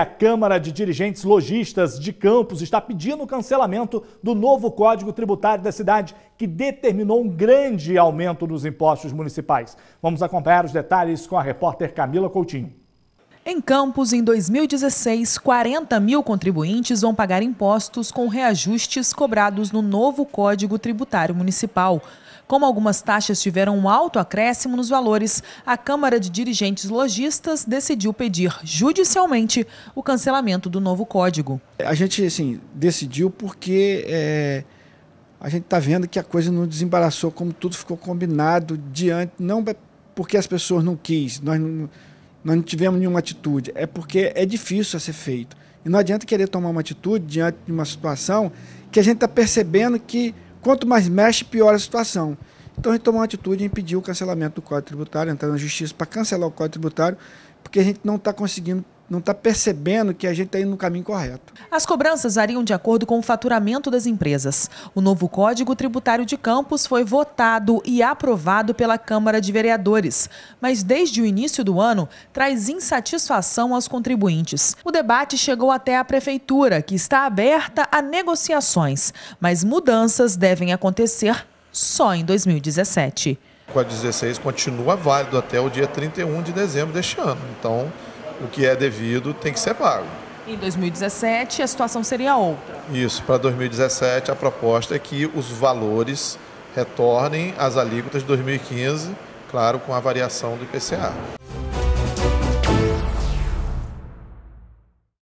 A Câmara de Dirigentes Logistas de Campos está pedindo o cancelamento do novo Código Tributário da cidade, que determinou um grande aumento nos impostos municipais. Vamos acompanhar os detalhes com a repórter Camila Coutinho. Em Campos, em 2016, 40 mil contribuintes vão pagar impostos com reajustes cobrados no novo Código Tributário Municipal. Como algumas taxas tiveram um alto acréscimo nos valores, a Câmara de Dirigentes Logistas decidiu pedir judicialmente o cancelamento do novo código. A gente assim, decidiu porque é, a gente está vendo que a coisa não desembaraçou como tudo ficou combinado diante, não é porque as pessoas não quis, nós não nós não tivemos nenhuma atitude. É porque é difícil a ser feito. E não adianta querer tomar uma atitude diante de uma situação que a gente está percebendo que quanto mais mexe, pior a situação. Então a gente tomou uma atitude e impediu o cancelamento do Código Tributário, entrar na Justiça para cancelar o Código Tributário, porque a gente não está conseguindo não está percebendo que a gente está indo no caminho correto. As cobranças variam de acordo com o faturamento das empresas. O novo Código Tributário de Campos foi votado e aprovado pela Câmara de Vereadores, mas desde o início do ano traz insatisfação aos contribuintes. O debate chegou até a Prefeitura, que está aberta a negociações, mas mudanças devem acontecer só em 2017. O Código 16 continua válido até o dia 31 de dezembro deste ano. Então, o que é devido tem que ser pago. Em 2017, a situação seria outra. Isso, para 2017, a proposta é que os valores retornem às alíquotas de 2015, claro, com a variação do IPCA.